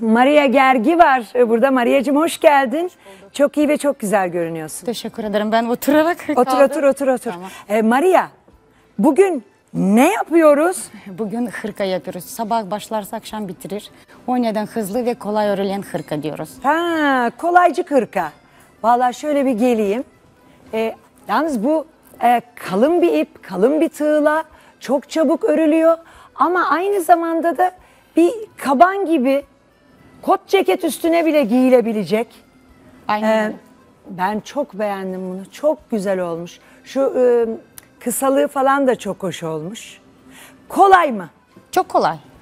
Maria Gergi var e, burada. Maria'cığım hoş geldin. Hoş çok iyi ve çok güzel görünüyorsun. Teşekkür ederim. Ben oturarak Otur kaldım. otur otur otur. Tamam. Ee, Maria bugün ne yapıyoruz? Bugün hırka yapıyoruz. Sabah başlarsa akşam bitirir. O neden hızlı ve kolay örülen hırka diyoruz. Ha, kolaycık hırka. Valla şöyle bir geleyim. Ee, yalnız bu e, kalın bir ip, kalın bir tığla çok çabuk örülüyor. Ama aynı zamanda da bir kaban gibi kot ceket üstüne bile giyilebilecek. Aynen. Ee, ben çok beğendim bunu. Çok güzel olmuş. Şu e, kısalığı falan da çok hoş olmuş. Kolay mı? Çok kolay.